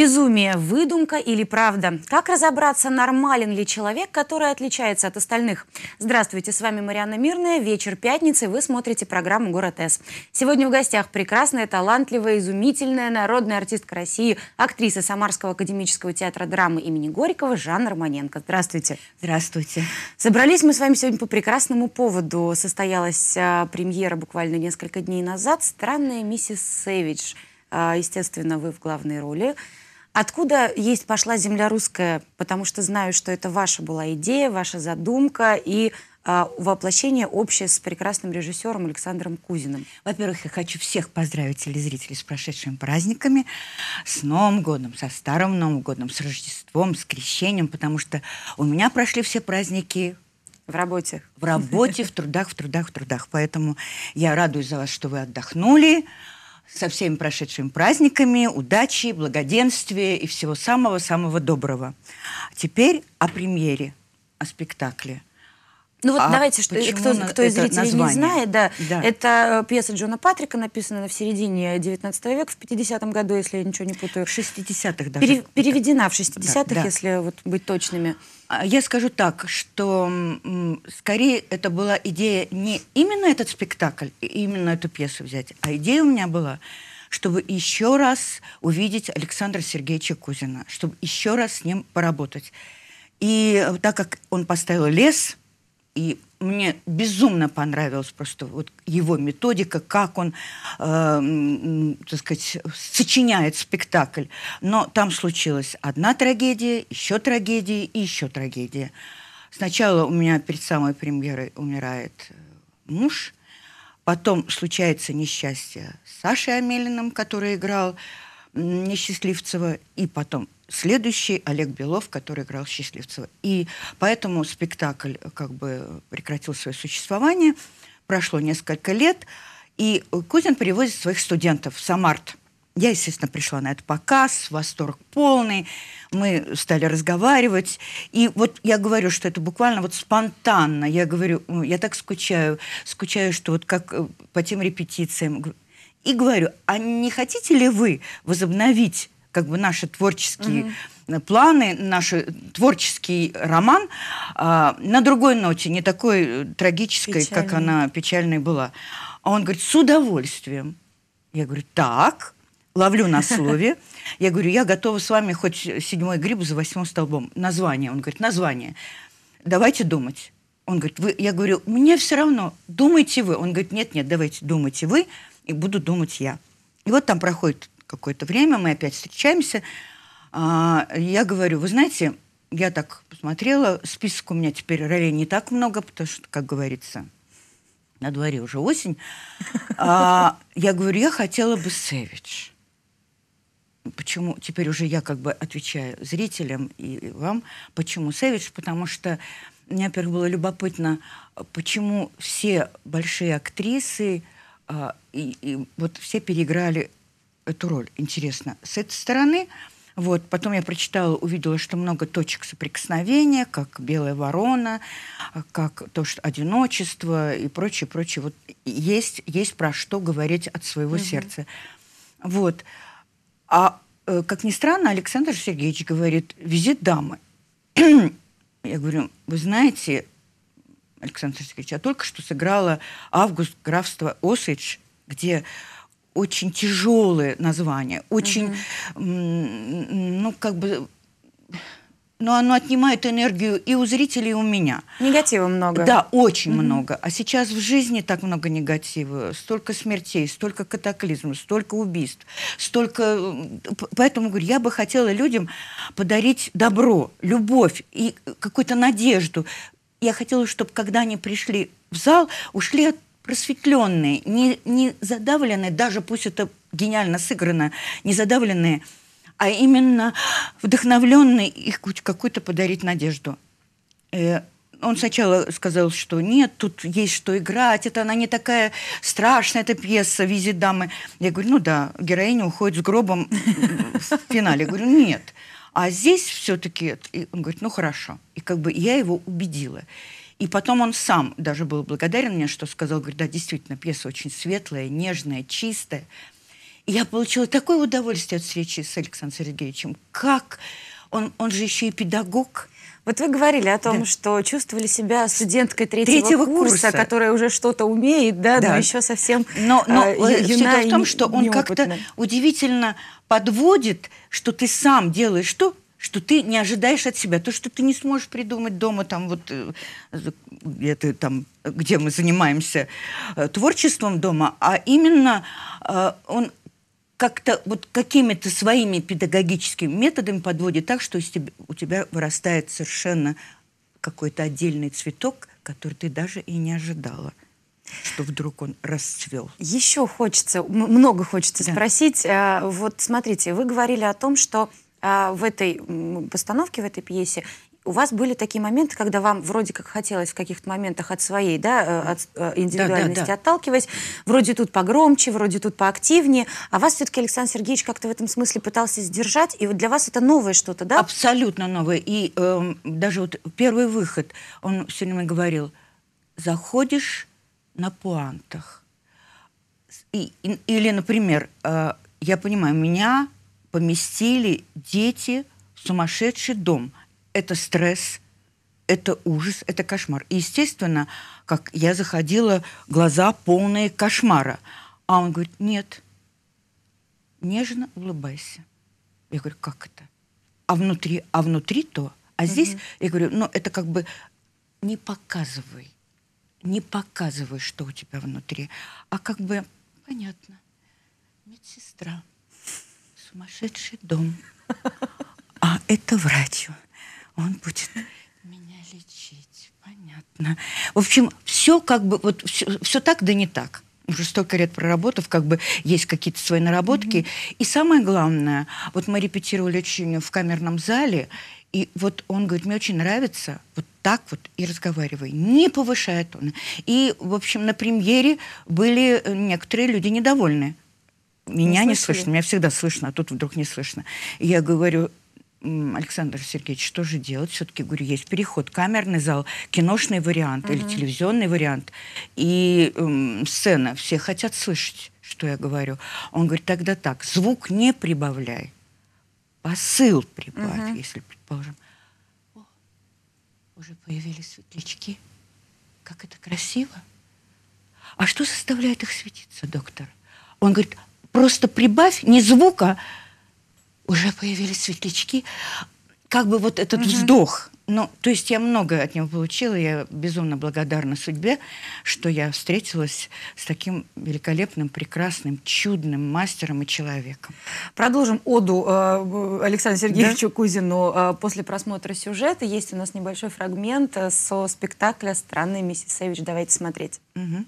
Безумие – выдумка или правда? Как разобраться, нормален ли человек, который отличается от остальных? Здравствуйте, с вами Марьяна Мирная. Вечер пятницы. Вы смотрите программу «Город С». Сегодня в гостях прекрасная, талантливая, изумительная народная артистка России, актриса Самарского академического театра драмы имени Горького Жанна Романенко. Здравствуйте. Здравствуйте. Собрались мы с вами сегодня по прекрасному поводу. Состоялась а, премьера буквально несколько дней назад «Странная миссис Сэвидж». А, естественно, вы в главной роли. Откуда есть пошла земля русская? Потому что знаю, что это ваша была идея, ваша задумка и э, воплощение общее с прекрасным режиссером Александром Кузиным. Во-первых, я хочу всех поздравить телезрителей с прошедшими праздниками, с Новым годом, со Старым Новым годом, с Рождеством, с Крещением, потому что у меня прошли все праздники в работе. В работе, в трудах, в трудах, в трудах. Поэтому я радуюсь за вас, что вы отдохнули, со всеми прошедшими праздниками, удачи, благоденствия и всего самого-самого доброго. Теперь о премьере, о спектакле – ну вот а давайте, что, э, кто, кто из зрителей название? не знает, да, да, это э, пьеса Джона Патрика, написана в середине 19 века, в 50-м году, если я ничего не путаю. В 60-х даже. Пере, переведена в 60-х, да, да. если вот быть точными. А я скажу так, что скорее это была идея не именно этот спектакль, именно эту пьесу взять, а идея у меня была, чтобы еще раз увидеть Александра Сергеевича Кузина, чтобы еще раз с ним поработать. И э, так как он поставил лес, и мне безумно понравилась просто вот его методика, как он, э, так сказать, сочиняет спектакль. Но там случилась одна трагедия, еще трагедия и еще трагедия. Сначала у меня перед самой премьерой умирает э, муж, потом случается несчастье с Сашей Амелиным, который играл Несчастливцева, и потом следующий Олег Белов, который играл Счастливцева. И поэтому спектакль э, как бы прекратил свое существование. Прошло несколько лет, и Кузин привозит своих студентов в Самарт. Я, естественно, пришла на этот показ, восторг полный, мы стали разговаривать. И вот я говорю, что это буквально вот спонтанно. Я говорю, я так скучаю, скучаю, что вот как э, по тем репетициям и говорю, а не хотите ли вы возобновить как бы наши творческие Mm -hmm. планы, наш творческий роман э, на другой ноте, не такой э, трагической, Печальный. как она печальной была. А он говорит, с удовольствием. Я говорю, так, ловлю на слове. Я говорю, я готова с вами хоть седьмой гриб за восьмым столбом. Название. Он говорит, название. Давайте думать. Он говорит, вы, я говорю, мне все равно, думайте вы. Он говорит, нет, нет, давайте, думайте вы и буду думать я. И вот там проходит какое-то время, мы опять встречаемся. А, я говорю, вы знаете, я так посмотрела, список у меня теперь ролей не так много, потому что, как говорится, на дворе уже осень. А, я говорю, я хотела бы Сэвидж. Почему? Теперь уже я как бы отвечаю зрителям и вам. Почему Сэвидж? Потому что мне, во-первых, было любопытно, почему все большие актрисы, а, и, и вот все переиграли эту роль. Интересно. С этой стороны, вот, потом я прочитала, увидела, что много точек соприкосновения, как «Белая ворона», как то, что одиночество и прочее, прочее. Вот есть, есть про что говорить от своего угу. сердца. Вот. А э, как ни странно, Александр Сергеевич говорит «визит дамы». я говорю, вы знаете, Александра Сергеевич, я только что сыграла «Август графства Осидж», где очень тяжелые названия, очень, угу. ну, как бы, но ну, оно отнимает энергию и у зрителей, и у меня. Негатива много. Да, очень mm-hmm. много. А сейчас в жизни так много негатива. Столько смертей, столько катаклизмов, столько убийств, столько... Поэтому, говорю, я бы хотела людям подарить добро, любовь и э, какую-то надежду я хотела, чтобы когда они пришли в зал, ушли просветленные, не, не задавленные, даже пусть это гениально сыграно, не задавленные, а именно вдохновленные их какую-то подарить надежду. Э, он сначала сказал, что нет, тут есть что играть, это она не такая страшная, эта пьеса «Визит дамы». Я говорю, ну да, героиня уходит с гробом в финале. Я говорю, нет, а здесь все-таки, он говорит, ну хорошо. И как бы я его убедила. И потом он сам даже был благодарен мне, что сказал, говорит, да, действительно, пьеса очень светлая, нежная, чистая. И я получила такое удовольствие от встречи с Александром Сергеевичем. Как он, он же еще и педагог, вот вы говорили о том, да. что чувствовали себя студенткой третьего, третьего курса, курса, которая уже что-то умеет, да, да. но еще совсем Но, но э, э юна все дело в том, что он как-то удивительно подводит, что ты сам делаешь что, что ты не ожидаешь от себя, то, что ты не сможешь придумать дома, там вот где э, ты там, где мы занимаемся э, творчеством дома, а именно он как-то вот какими-то своими педагогическими методами подводит так, что у тебя вырастает совершенно какой-то отдельный цветок, который ты даже и не ожидала что вдруг он расцвел. Еще хочется, много хочется да. спросить. Э, вот смотрите, вы говорили о том, что э, в этой постановке, в этой пьесе у вас были такие моменты, когда вам вроде как хотелось в каких-то моментах от своей да, э, от индивидуальности э, да, да, да. отталкиваясь, вроде тут погромче, вроде тут поактивнее, а вас все-таки Александр Сергеевич как-то в этом смысле пытался сдержать, и вот для вас это новое что-то, да? Абсолютно новое. И э, даже вот первый выход, он все время говорил, заходишь на пуантах. И, и, или, например, э, я понимаю, меня поместили дети в сумасшедший дом – это стресс, это ужас, это кошмар. И, естественно, как я заходила, глаза полные кошмара. А он говорит, нет, нежно улыбайся. Я говорю, как это? А внутри, а внутри то. А здесь, угу. я говорю, ну это как бы не показывай, не показывай, что у тебя внутри, а как бы, понятно, медсестра, сумасшедший дом, а это врач. Он будет меня лечить. Понятно. В общем, все как бы, вот все, все так да не так. Уже столько лет проработав, как бы есть какие-то свои наработки. Mm-hmm. И самое главное, вот мы репетировали очень в камерном зале, и вот он говорит, мне очень нравится, вот так вот и разговаривай. Не повышает он. И, в общем, на премьере были э, некоторые люди недовольны. Меня не, не слышно, меня всегда слышно, а тут вдруг не слышно. И я говорю, Александр Сергеевич, что же делать? Все-таки, говорю, есть переход, камерный зал, киношный вариант угу. или телевизионный вариант. И эм, сцена, все хотят слышать, что я говорю. Он говорит, тогда так, звук не прибавляй, посыл прибавь, угу. если, предположим. О, уже появились светлячки. Как это красиво. А что заставляет их светиться, доктор? Он говорит, просто прибавь не звука, уже появились светлячки. Как бы вот этот угу. вздох. Ну, то есть я много от него получила, я безумно благодарна судьбе, что я встретилась с таким великолепным, прекрасным, чудным мастером и человеком. Продолжим оду э, Александру Сергеевичу да? Кузину э, после просмотра сюжета. Есть у нас небольшой фрагмент э, со спектакля «Странный миссис Севич». Давайте смотреть. Угу.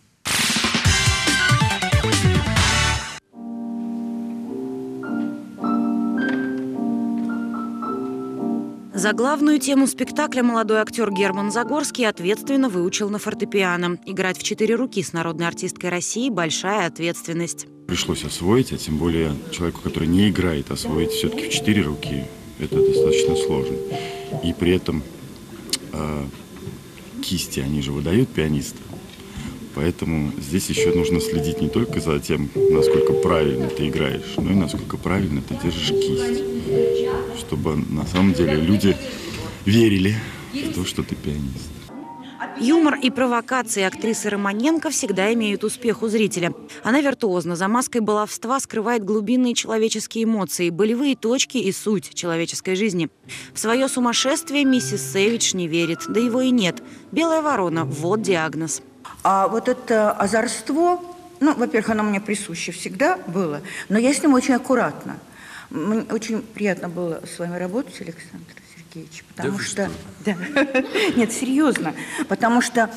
За главную тему спектакля молодой актер Герман Загорский ответственно выучил на фортепиано. Играть в четыре руки с народной артисткой России – большая ответственность. Пришлось освоить, а тем более человеку, который не играет, освоить все-таки в четыре руки – это достаточно сложно. И при этом э, кисти, они же выдают пианиста. Поэтому здесь еще нужно следить не только за тем, насколько правильно ты играешь, но и насколько правильно ты держишь кисть чтобы на самом деле люди верили в то, что ты пианист. Юмор и провокации актрисы Романенко всегда имеют успех у зрителя. Она виртуозно за маской баловства скрывает глубинные человеческие эмоции, болевые точки и суть человеческой жизни. В свое сумасшествие миссис Севич не верит, да его и нет. Белая ворона – вот диагноз. А вот это озорство, ну, во-первых, оно мне присуще всегда было, но я с ним очень аккуратно – мне очень приятно было с вами работать, Александр Сергеевич, потому да что... что... Да. Нет, серьезно. Потому что,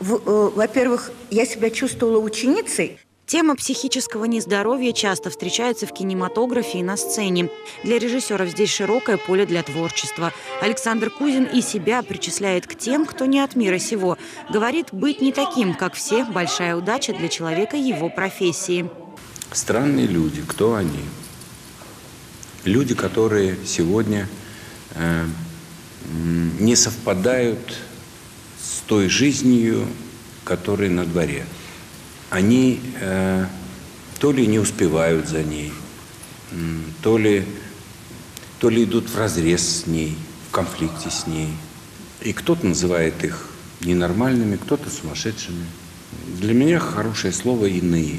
э, во-первых, я себя чувствовала ученицей, Тема психического нездоровья часто встречается в кинематографе и на сцене. Для режиссеров здесь широкое поле для творчества. Александр Кузин и себя причисляет к тем, кто не от мира сего. Говорит, быть не таким, как все, большая удача для человека его профессии. Странные люди, кто они? люди, которые сегодня э, не совпадают с той жизнью, которая на дворе. Они э, то ли не успевают за ней, то ли, то ли идут в разрез с ней, в конфликте с ней. И кто-то называет их ненормальными, кто-то сумасшедшими. Для меня хорошее слово «иные».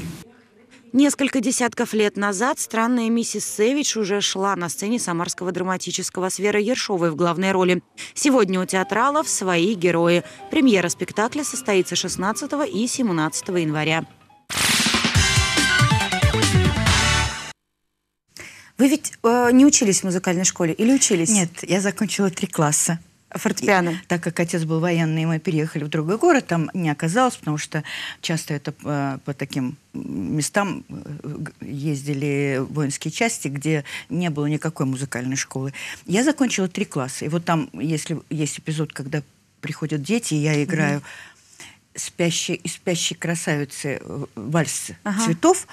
Несколько десятков лет назад странная миссис Севич уже шла на сцене самарского драматического с Верой Ершовой в главной роли. Сегодня у театралов свои герои. Премьера спектакля состоится 16 и 17 января. Вы ведь э, не учились в музыкальной школе или учились? Нет, я закончила три класса. А фортепиано. И, так как отец был военный, мы переехали в другой город, там не оказалось, потому что часто это по, э, по таким местам э, ездили воинские части, где не было никакой музыкальной школы. Я закончила три класса. И вот там, если есть эпизод, когда приходят дети, и я играю mm-hmm. спящие спящие красавицы э, вальс ага. цветов.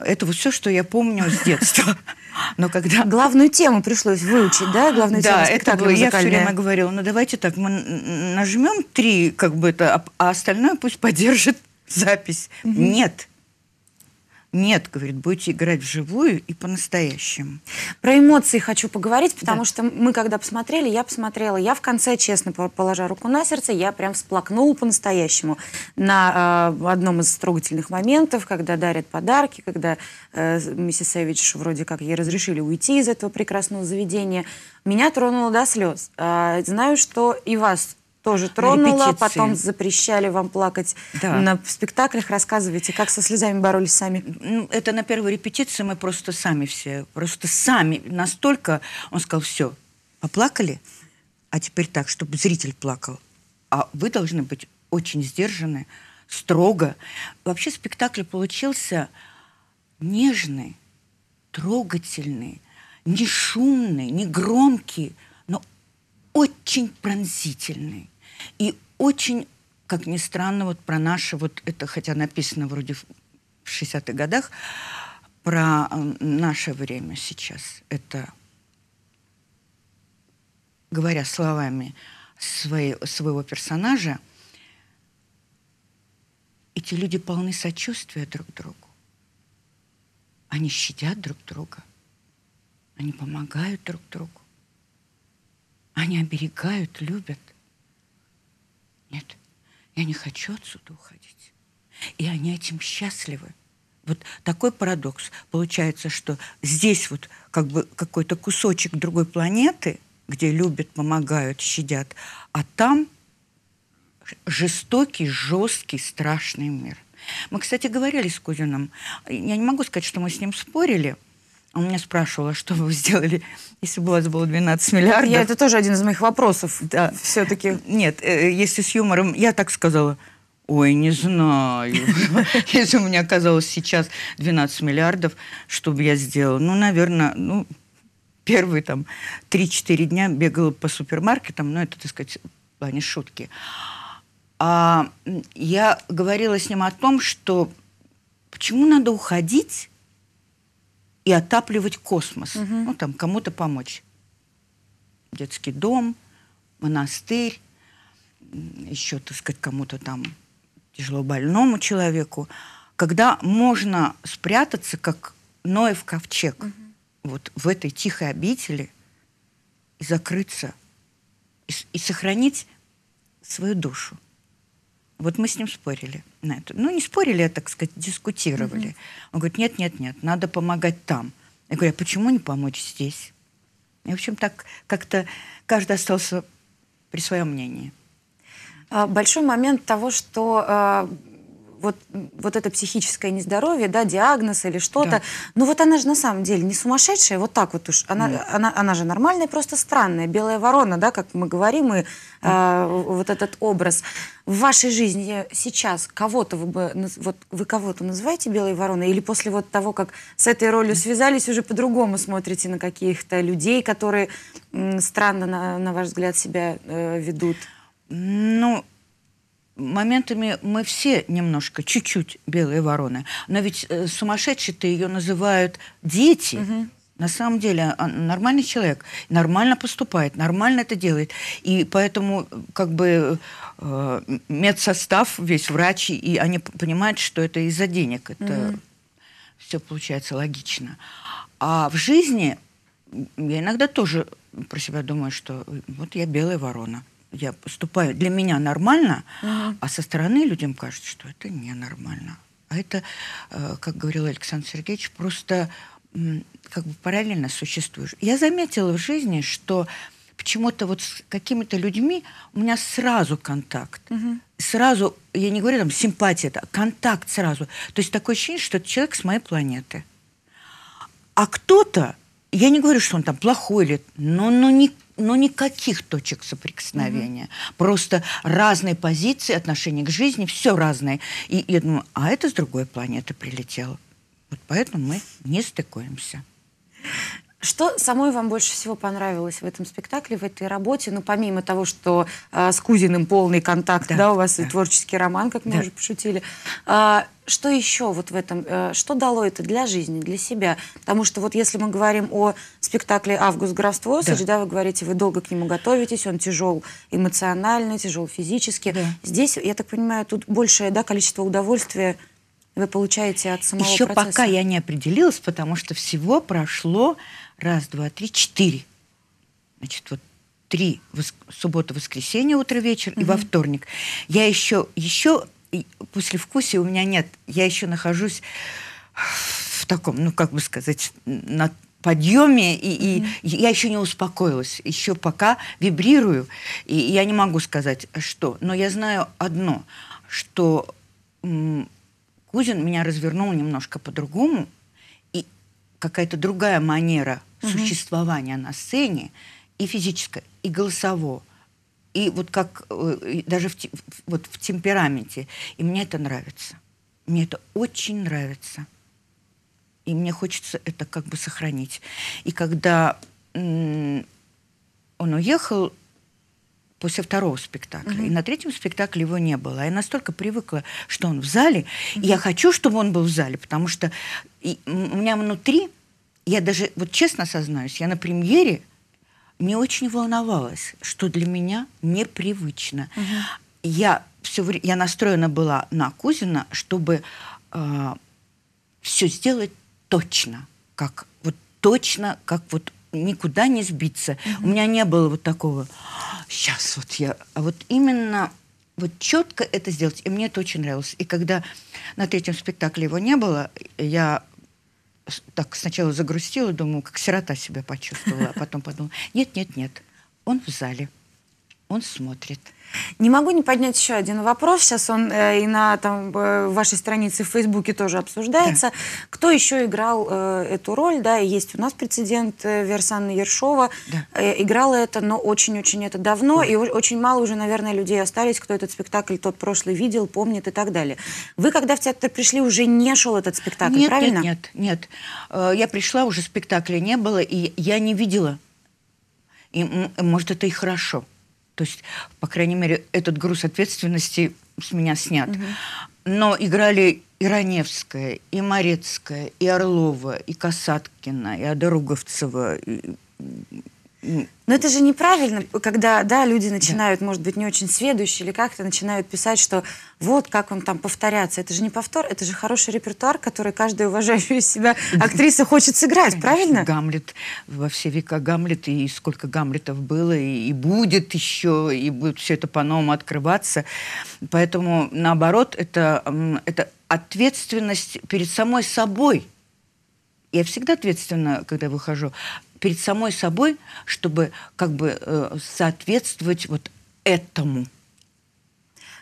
Это вот все, что я помню с детства. Но когда... Главную тему пришлось выучить, да? Главную да, тему спектакля это я все время говорила, ну давайте так, мы нажмем три, как бы это, а, а остальное пусть поддержит запись. Угу. Нет, нет, говорит, будете играть вживую и по-настоящему. Про эмоции хочу поговорить, потому да. что мы когда посмотрели, я посмотрела, я в конце, честно, положа руку на сердце, я прям всплакнула по-настоящему на э, одном из трогательных моментов, когда дарят подарки, когда э, миссис Эвич вроде как ей разрешили уйти из этого прекрасного заведения. Меня тронуло до слез. Э, знаю, что и вас тоже тронула, потом запрещали вам плакать да. на спектаклях. Рассказывайте, как со слезами боролись сами? Ну, это на первой репетиции мы просто сами все, просто сами настолько. Он сказал, все, поплакали, а теперь так, чтобы зритель плакал. А вы должны быть очень сдержаны, строго. Вообще спектакль получился нежный, трогательный, не шумный, не громкий, очень пронзительный и очень, как ни странно, вот про наше вот это хотя написано вроде в 60-х годах, про эм, наше время сейчас. Это, говоря словами своей, своего персонажа, эти люди полны сочувствия друг другу. Они щадят друг друга. Они помогают друг другу. Они оберегают, любят. Нет, я не хочу отсюда уходить. И они этим счастливы. Вот такой парадокс. Получается, что здесь вот как бы какой-то кусочек другой планеты, где любят, помогают, щадят, а там жестокий, жесткий, страшный мир. Мы, кстати, говорили с Кузином. Я не могу сказать, что мы с ним спорили – он меня спрашивал, а что бы вы сделали, если бы у вас было 12 миллиардов? Я, это тоже один из моих вопросов да. все-таки. Нет, э, если с юмором, я так сказала, ой, не знаю, если у меня оказалось сейчас 12 миллиардов, что бы я сделала? Ну, наверное, ну, первые там 3-4 дня бегала по супермаркетам, но это, так сказать, в плане шутки. А я говорила с ним о том, что почему надо уходить и отапливать космос. Угу. Ну, там, кому-то помочь. Детский дом, монастырь, еще, так сказать, кому-то там тяжело больному человеку. Когда можно спрятаться, как Ноев ковчег, угу. вот в этой тихой обители, и закрыться, и, и сохранить свою душу. Вот мы с ним спорили на это. Ну, не спорили, а, так сказать, дискутировали. Угу. Он говорит, нет, нет, нет, надо помогать там. Я говорю, а почему не помочь здесь? И, в общем, так как-то каждый остался при своем мнении. А, большой момент того, что а, вот, вот это психическое нездоровье, да, диагноз или что-то, да. ну вот она же на самом деле не сумасшедшая, вот так вот уж, она, она, она же нормальная, просто странная, белая ворона, да, как мы говорим, и э, вот этот образ. В вашей жизни сейчас кого-то вы бы, вот вы кого-то называете белой вороной, или после вот того, как с этой ролью связались, уже по-другому смотрите на каких-то людей, которые странно, на, на ваш взгляд, себя э, ведут? Ну, моментами мы все немножко, чуть-чуть белые вороны. Но ведь э, сумасшедшие-то ее называют дети. Угу. На самом деле а, нормальный человек нормально поступает, нормально это делает. И поэтому как бы э, медсостав, весь врачи, и они понимают, что это из-за денег. Это угу. все получается логично. А в жизни я иногда тоже про себя думаю, что вот я белая ворона я поступаю, для меня нормально, а со стороны людям кажется, что это ненормально. А это, э, как говорил Александр Сергеевич, просто как бы параллельно существуешь. Я заметила в жизни, что почему-то вот с какими-то людьми у меня сразу контакт. Угу. Сразу, я не говорю там симпатия, это контакт сразу. То есть такое ощущение, что это человек с моей планеты. А кто-то, я не говорю, что он там плохой или, но, но не но ну, никаких точек соприкосновения. Mm-hmm. Просто разные позиции, отношения к жизни, все разное. И я думаю, ну, а это с другой планеты прилетело. Вот поэтому мы не стыкуемся. Что самой вам больше всего понравилось в этом спектакле, в этой работе? Ну, помимо того, что э, с Кузиным полный контакт, да, да у вас да. и творческий роман, как мы да. уже пошутили. Э, что еще вот в этом, э, что дало это для жизни, для себя? Потому что вот если мы говорим о спектакле «Август Графство», да. да, вы говорите, вы долго к нему готовитесь, он тяжел эмоционально, тяжел физически. Да. Здесь, я так понимаю, тут большее да, количество удовольствия вы получаете от самого Еще процесса? пока я не определилась, потому что всего прошло Раз, два, три, четыре. Значит, вот три вос- суббота, воскресенье, утро, вечер угу. и во вторник. Я еще, еще после вкуса у меня нет. Я еще нахожусь в таком, ну как бы сказать, на подъеме, и, mm-hmm. и я еще не успокоилась, еще пока вибрирую, и я не могу сказать, что. Но я знаю одно, что м- Кузин меня развернул немножко по-другому, и какая-то другая манера угу. существования на сцене, и физическое, и голосовое, и вот как э, даже в, вот в темпераменте. И мне это нравится. Мне это очень нравится. И мне хочется это как бы сохранить. И когда он уехал после второго спектакля, угу. и на третьем спектакле его не было. А я настолько привыкла, что он в зале. Угу. И я хочу, чтобы он был в зале, потому что и, у меня внутри я даже, вот честно сознаюсь, я на премьере не очень волновалась, что для меня непривычно. Угу. Я все время, я настроена была на Кузина, чтобы э, все сделать точно, как вот точно, как вот никуда не сбиться. Угу. У меня не было вот такого. Сейчас вот я, а вот именно вот четко это сделать. И мне это очень нравилось. И когда на третьем спектакле его не было, я так сначала загрустила, думаю, как сирота себя почувствовала, а потом подумала, нет, нет, нет, он в зале, он смотрит – не могу не поднять еще один вопрос. Сейчас он э, и на там, э, вашей странице в Фейсбуке тоже обсуждается. Да. Кто еще играл э, эту роль? Да, есть у нас прецедент э, Версанна Ершова. Да. Э, играла это, но очень-очень это давно. Да. И очень мало уже, наверное, людей остались, кто этот спектакль тот прошлый видел, помнит и так далее. Вы, когда в театр пришли, уже не шел этот спектакль, нет, правильно? Нет, нет, нет. Э, я пришла, уже спектакля не было, и я не видела. И, может, это и хорошо. То есть, по крайней мере, этот груз ответственности с меня снят. Угу. Но играли и Раневская, и Морецкая, и Орлова, и Касаткина, и Адоруговцева, и но это же неправильно, когда, да, люди начинают, да. может быть, не очень сведущие или как-то начинают писать, что вот как он там повторяться. Это же не повтор, это же хороший репертуар, который каждая уважающая себя актриса хочет сыграть, Конечно, правильно? Гамлет, во все века Гамлет, и сколько Гамлетов было, и, и будет еще, и будет все это по-новому открываться. Поэтому, наоборот, это, это ответственность перед самой собой. Я всегда ответственна, когда выхожу перед самой собой, чтобы как бы э, соответствовать вот этому.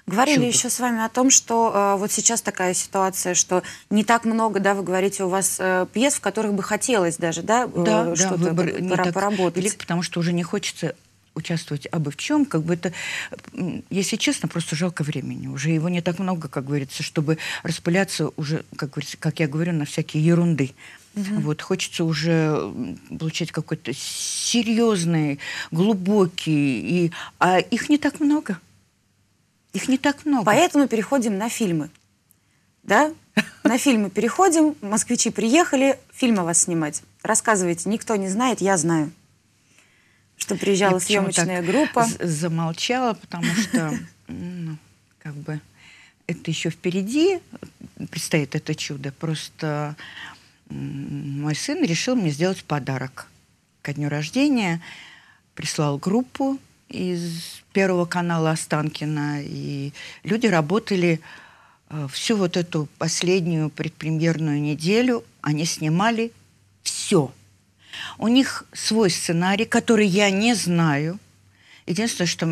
Говорили Чудо. еще с вами о том, что э, вот сейчас такая ситуация, что не так много, да, вы говорите, у вас э, пьес, в которых бы хотелось даже, да, э, да, э, что-то да, выбор не пора, так поработать. Велик, потому что уже не хочется участвовать абы в чем, как бы это, если честно, просто жалко времени. Уже его не так много, как говорится, чтобы распыляться уже, как, говорится, как я говорю, на всякие ерунды. Угу. Вот, хочется уже получать какой-то серьезный, глубокий. И, а их не так много. Их не так много. Поэтому переходим на фильмы. Да? На фильмы переходим. Москвичи приехали, фильм вас снимать. Рассказывайте, никто не знает, я знаю. Что приезжала съемочная группа. Замолчала, потому что, ну, как бы, это еще впереди предстоит это чудо. Просто мой сын решил мне сделать подарок ко дню рождения. Прислал группу из Первого канала Останкина, и люди работали э, всю вот эту последнюю предпремьерную неделю, они снимали все. У них свой сценарий, который я не знаю – Единственное, что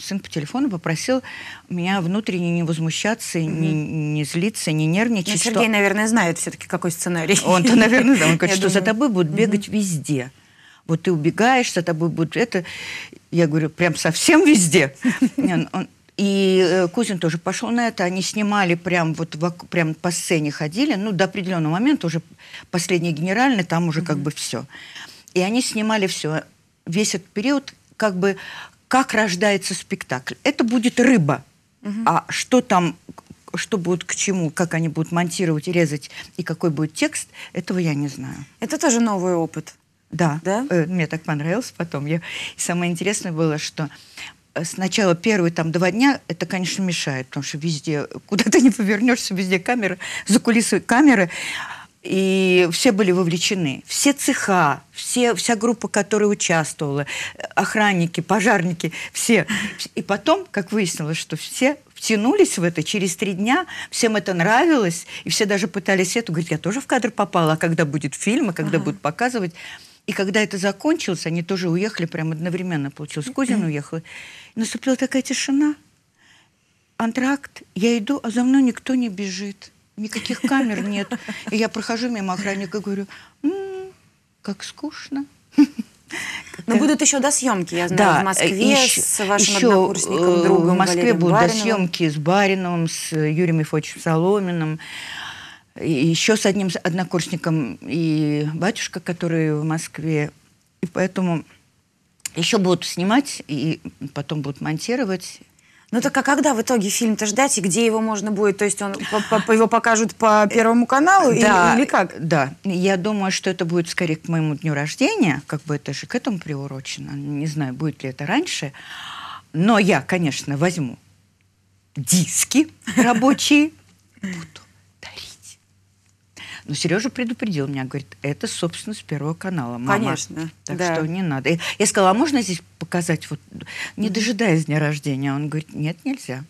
сын по телефону попросил меня внутренне не возмущаться, mm-hmm. не, не злиться, не нервничать. Но ну, Сергей, что... наверное, знает все-таки, какой сценарий. Он-то, наверное, знает. Ну он говорит, что за тобой будут бегать везде. Вот ты убегаешь, за тобой будут это... Я говорю, прям совсем везде. И э, Кузин тоже пошел на это. Они снимали прям вот прям по сцене ходили. Ну, до определенного момента уже последний генеральный, там уже как бы все. И они снимали все. Весь этот период как бы как рождается спектакль. Это будет рыба. Угу. А что там, что будет к чему, как они будут монтировать, резать и какой будет текст, этого я не знаю. Это тоже новый опыт. Да. да? Э, мне так понравилось потом. Я... самое интересное было, что э, сначала первые там два дня это, конечно, мешает, потому что везде, куда ты не повернешься, везде камеры, за кулисы камеры и все были вовлечены. Все цеха, все, вся группа, которая участвовала, охранники, пожарники, все. И потом, как выяснилось, что все втянулись в это через три дня, всем это нравилось, и все даже пытались эту, говорить, я тоже в кадр попала, а когда будет фильм, а когда ага. будут показывать. И когда это закончилось, они тоже уехали прямо одновременно, получилось. Кузин уехал. Наступила такая тишина. Антракт, я иду, а за мной никто не бежит никаких камер нет. И я прохожу мимо охранника и говорю, как скучно. Но будут еще до съемки, я знаю, да, в Москве э, еще, с вашим еще однокурсником, э, другом В Москве Валерием будут Бариновым. досъемки с Бариновым, с э, Юрием Ифочем Соломиным, и еще с одним однокурсником и батюшка, который в Москве. И поэтому еще будут снимать, и потом будут монтировать. Ну так а когда в итоге фильм-то ждать и где его можно будет? То есть он его покажут по Первому каналу да, или, или как? Да, я думаю, что это будет скорее к моему дню рождения, как бы это же к этому приурочено. Не знаю, будет ли это раньше. Но я, конечно, возьму диски рабочие, буду но ну, Сережа предупредил меня, говорит, это собственность Первого канала, мама. Конечно. Так да. что не надо. Я сказала, а можно здесь показать, вот, не дожидаясь дня рождения? Он говорит, нет, нельзя.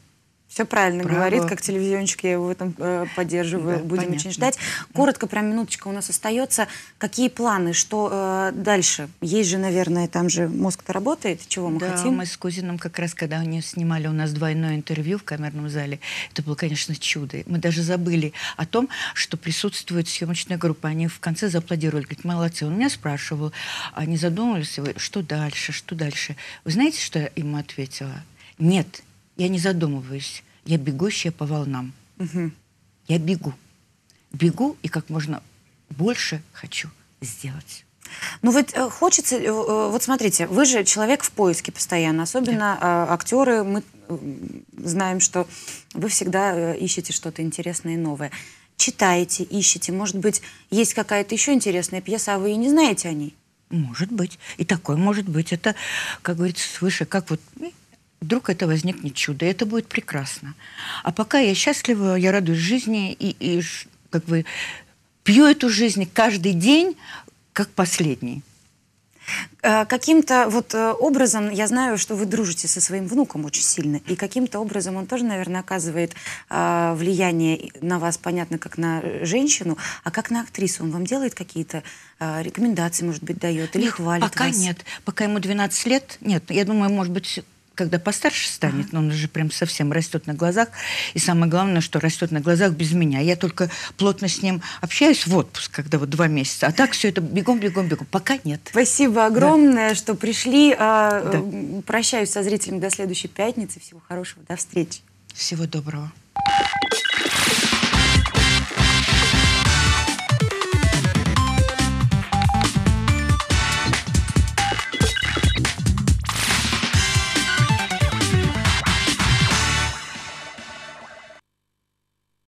Все правильно Право. говорит, как телевизионщик, я его в этом э, поддерживаю. Да, Будем понятно. очень ждать. Коротко, прям минуточка у нас остается. Какие планы, что э, дальше? Есть же, наверное, там же мозг-то работает, чего мы да, хотим? мы с Кузином как раз, когда они снимали у нас двойное интервью в камерном зале, это было, конечно, чудо. Мы даже забыли о том, что присутствует съемочная группа. Они в конце зааплодировали. Говорят, молодцы. Он меня спрашивал, они задумывались, что дальше, что дальше. Вы знаете, что я ему ответила? Нет, я не задумываюсь. Я бегущая по волнам. Угу. Я бегу. Бегу и как можно больше хочу сделать. Ну вот э, хочется, э, э, вот смотрите, вы же человек в поиске постоянно, особенно да. А, актеры, мы знаем, что вы всегда ищете что-то интересное и новое. Читаете, ищете, может быть, есть какая-то еще интересная пьеса, а вы и не знаете о ней. Может быть. И такое может быть. Это, как говорится, свыше, как вот вдруг это возникнет чудо, и это будет прекрасно. А пока я счастлива, я радуюсь жизни и, и как бы пью эту жизнь каждый день как последний. Э, каким-то вот э, образом, я знаю, что вы дружите со своим внуком очень сильно, и каким-то образом он тоже, наверное, оказывает э, влияние на вас, понятно, как на женщину, а как на актрису. Он вам делает какие-то рекомендации, может быть, дает или нет, хвалит пока вас? Пока нет. Пока ему 12 лет, нет. Я думаю, может быть, когда постарше станет, но он же прям совсем растет на глазах. И самое главное, что растет на глазах без меня. Я только плотно с ним общаюсь в отпуск, когда вот два месяца. А так все это бегом, бегом, бегом. Пока нет. Спасибо огромное, да. что пришли. А, да. Э, прощаюсь со зрителями до следующей пятницы. Всего хорошего, до встречи. Всего доброго.